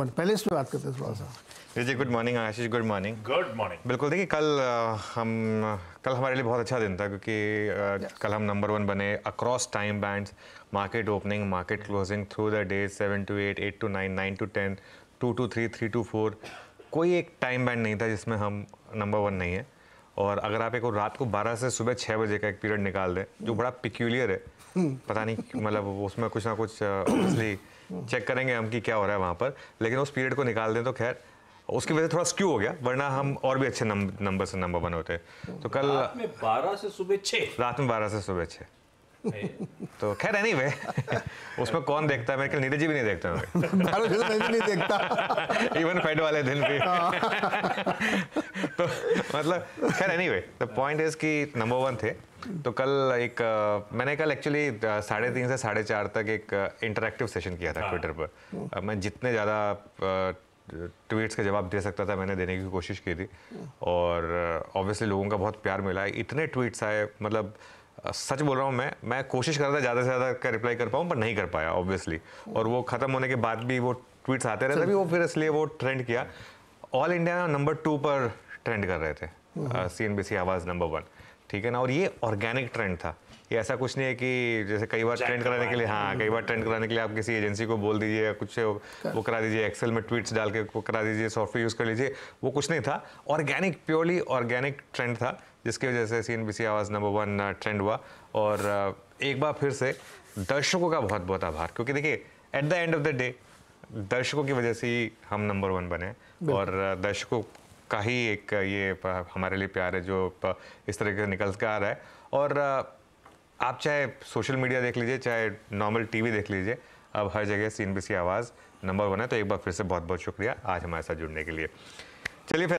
Palace पे बात करते हैं थोड़ा सा जी good morning Ashish good morning good morning बिल्कुल देखिए कल आ, हम कल हमारे लिए बहुत अच्छा दिन था क्योंकि आ, yes. कल हम नंबर वन बने across time band market opening market closing through the day seven two eight eight two nine nine two ten two two three three two four कोई एक टाइम बैंड नहीं था जिसमें हम नंबर वन नहीं है और अगर आप एक रात को 12 से सुबह 6 बजे का एक पीरियड निकाल दें जो बड़ा पिक्यूलियर है पता नहीं मतलब उसमें कुछ ना कुछ ऑब्वियसली चेक करेंगे हम कि क्या हो रहा है वहाँ पर लेकिन उस पीरियड को निकाल दें तो खैर उसकी वजह से थोड़ा स्क्यू हो गया वरना हम और भी अच्छे नंबर नम, से नंबर बने होते तो कल बारह से सुबह छः रात में बारह से सुबह छः तो खैर एनी वे उसमें कौन देखता है मेरे नीरज जी भी नहीं देखता मैं नहीं देखता इवन फेड वाले दिन भी हाँ। तो मतलब खैर एनीवे द पॉइंट इज कि नंबर वन थे तो कल एक uh, मैंने कल एक्चुअली uh, साढ़े तीन से साढ़े चार तक एक इंटरेक्टिव uh, सेशन किया था ट्विटर हाँ। पर मैं जितने ज़्यादा ट्वीट्स का जवाब दे सकता था मैंने देने की कोशिश की थी और ऑब्वियसली लोगों का बहुत प्यार मिला है इतने ट्वीट्स आए मतलब सच बोल रहा हूँ मैं मैं कोशिश कर रहा था ज़्यादा से ज़्यादा का रिप्लाई कर पाऊँ पर नहीं कर पाया ऑब्वियसली और वो ख़त्म होने के बाद भी वो ट्वीट्स आते रहे तभी वो फिर इसलिए वो ट्रेंड किया ऑल इंडिया नंबर टू पर ट्रेंड कर रहे थे सी एन बी सी आवाज़ नंबर वन ठीक है ना और ये ऑर्गेनिक ट्रेंड था ये ऐसा कुछ नहीं है कि जैसे कई बार ट्रेंड कराने के लिए हाँ कई बार ट्रेंड कराने के लिए आप किसी एजेंसी को बोल दीजिए कुछ वो करा दीजिए एक्सेल में ट्वीट्स डाल के वो करा दीजिए सॉफ्टवेयर यूज़ कर लीजिए वो कुछ नहीं था ऑर्गेनिक प्योरली ऑर्गेनिक ट्रेंड था जिसकी वजह से सी आवाज़ नंबर वन ट्रेंड हुआ और एक बार फिर से दर्शकों का बहुत बहुत आभार क्योंकि देखिए at the end of the day दर्शकों की वजह से ही हम नंबर वन बने और दर्शकों का ही एक ये हमारे लिए प्यार है जो इस तरह से निकल कर आ रहा है और आप चाहे सोशल मीडिया देख लीजिए चाहे नॉर्मल टीवी देख लीजिए अब हर जगह सी आवाज़ नंबर वन है तो एक बार फिर से बहुत बहुत शुक्रिया आज हमारे साथ जुड़ने के लिए चलिए फिर